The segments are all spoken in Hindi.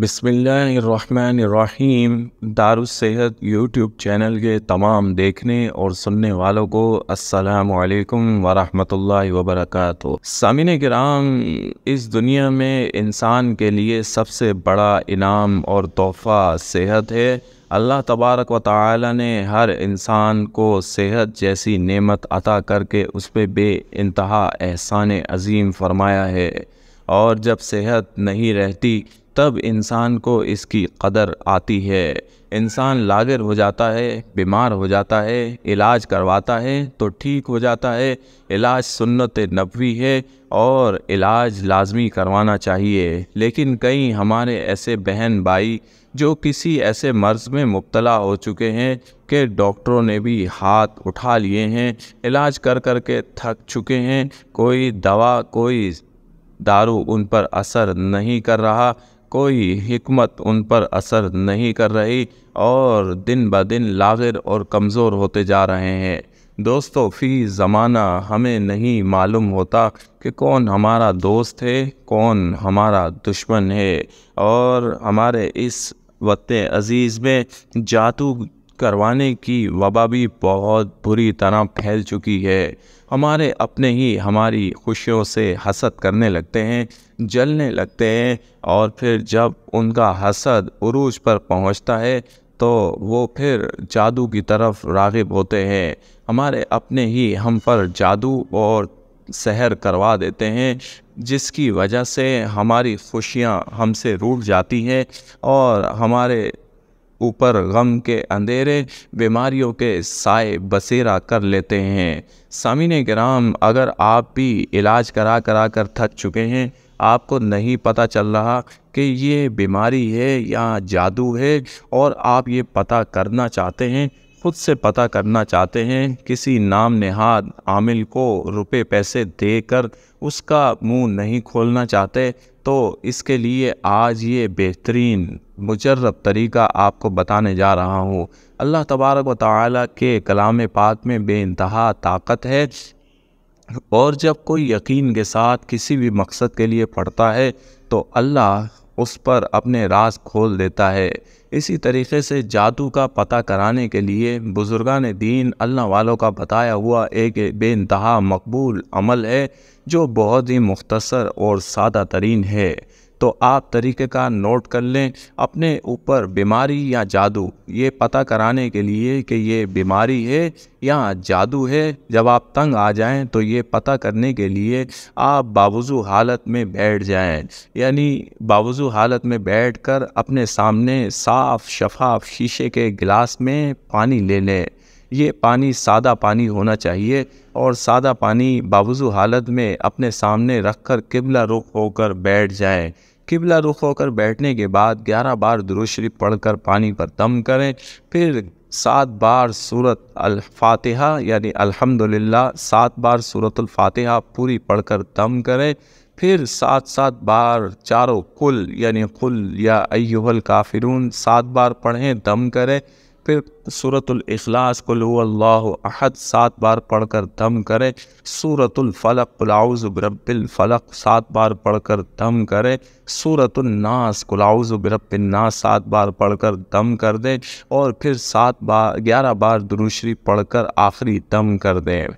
बिसमीम दारुसेहत यूट्यूब चैनल के तमाम देखने और सुनने वालों को असलकम वालेकुम वरहमतुल्लाहि वबरकातु सामिन कराम इस दुनिया में इंसान के लिए सबसे बड़ा इनाम और तोहफ़ा सेहत है अल्लाह तबारक व ताली ने हर इंसान को सेहत जैसी नेमत अता करके उस पर बे एहसान अजीम फरमाया है और जब सेहत नहीं रहती तब इंसान को इसकी कदर आती है इंसान लागर हो जाता है बीमार हो जाता है इलाज करवाता है तो ठीक हो जाता है इलाज सुन्नत नबवी है और इलाज लाजमी करवाना चाहिए लेकिन कई हमारे ऐसे बहन भाई जो किसी ऐसे मर्ज़ में मुबतला हो चुके हैं कि डॉक्टरों ने भी हाथ उठा लिए हैं इलाज कर कर के थक चुके हैं कोई दवा कोई दारू उन पर असर नहीं कर रहा कोई हमत उन पर असर नहीं कर रही और दिन ब दिन लाजिर और कमज़ोर होते जा रहे हैं दोस्तों फ़ी ज़माना हमें नहीं मालूम होता कि कौन हमारा दोस्त है कौन हमारा दुश्मन है और हमारे इस वत अज़ीज़ में जादू करवाने की वबा भी बहुत बुरी तरह फैल चुकी है हमारे अपने ही हमारी खुशियों से हसद करने लगते हैं जलने लगते हैं और फिर जब उनका हसद उरूज पर पहुंचता है तो वो फिर जादू की तरफ रागब होते हैं हमारे अपने ही हम पर जादू और सहर करवा देते हैं जिसकी वजह से हमारी खुशियाँ हमसे रूठ जाती हैं और हमारे ऊपर गम के अंधेरे बीमारियों के साए बसेरा कर लेते हैं सामिन कराम अगर आप भी इलाज करा करा कर थक चुके हैं आपको नहीं पता चल रहा कि ये बीमारी है या जादू है और आप ये पता करना चाहते हैं खुद से पता करना चाहते हैं किसी नाम नहाद आमिल को रुपए पैसे देकर उसका मुंह नहीं खोलना चाहते तो इसके लिए आज ये बेहतरीन मुजरब तरीका आपको बताने जा रहा हूँ अल्लाह तबारक व ताली के कलाम पाक में बेानतहा ताकत है और जब कोई यकीन के साथ किसी भी मकसद के लिए पढ़ता है तो अल्लाह उस पर अपने राज खोल देता है इसी तरीके से जादू का पता कराने के लिए बुजुर्गान दीन अल्लाह वालों का बताया हुआ एक बेानतहा मकबूल अमल है जो बहुत ही मुख्तसर और सादा तरीन है तो आप तरीके का नोट कर लें अपने ऊपर बीमारी या जादू ये पता कराने के लिए कि ये बीमारी है या जादू है जब आप तंग आ जाएं तो ये पता करने के लिए आप बावजू हालत में बैठ जाएं यानी बावजू हालत में बैठकर अपने सामने साफ शफाफ शीशे के गिलास में पानी ले लें ये पानी सादा पानी होना चाहिए और सादा पानी बावजू हालत में अपने सामने रख कर किबला रुख होकर बैठ जाए किबला रुख होकर बैठने के बाद ग्यारह बार दुरुशरी पढ़ कर पानी पर दम करें फिर सात बार सूरत फातिहा यानी अल्हम्दुलिल्लाह सात बार सूरत फातिहा पूरी पढ़कर दम करें फिर सात सात बार चारों कुल यानी कुल या अयुहल काफिरून सात बार पढ़ें दम करें फिर सूरतलखलास अहद सात बार पढ़कर दम करें सूरतलफ़लक कुलाउज़ बरबिलफ़लक सात बार पढ़कर दम करें सूरतनास कुलाउज़ बरबिलनास सात बार पढ़कर दम कर दें और फिर सात बार ग्यारह बार दुरुशरी पढ़कर आखिरी दम कर दें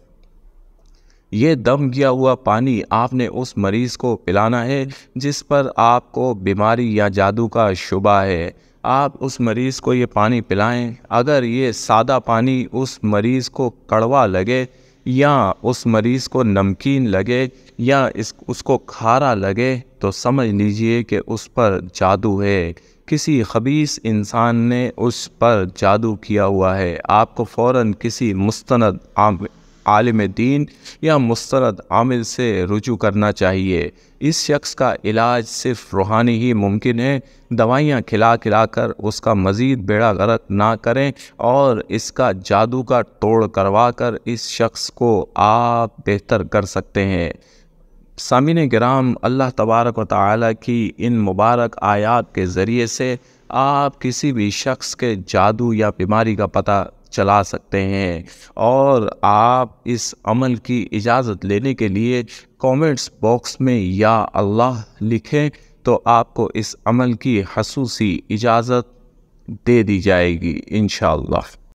ये दम किया हुआ पानी आपने उस मरीज़ को पिलाना है जिस पर आपको बीमारी या जादू का शुबा है आप उस मरीज़ को ये पानी पिलाएं अगर ये सादा पानी उस मरीज़ को कड़वा लगे या उस मरीज़ को नमकीन लगे या इस उसको खारा लगे तो समझ लीजिए कि उस पर जादू है किसी खबीस इंसान ने उस पर जादू किया हुआ है आपको फ़ौर किसी मुस्ंद आलिम दीन या मुस्रद आमिल से रुजू करना चाहिए इस शख्स का इलाज सिर्फ रूहानी ही मुमकिन है दवाइयाँ खिला खिला कर उसका मज़ीद बेड़ा गरक ना करें और इसका जादू का तोड़ करवा कर इस शख्स को आप बेहतर कर सकते हैं सामिन ग्राम अल्लाह तबारक व ताली की इन मुबारक आयात के ज़रिए से आप किसी भी शख्स के जादू या बीमारी का पता चला सकते हैं और आप इस अमल की इजाज़त लेने के लिए कमेंट्स बॉक्स में या अल्लाह लिखें तो आपको इस अमल की खसूसी इजाज़त दे दी जाएगी इन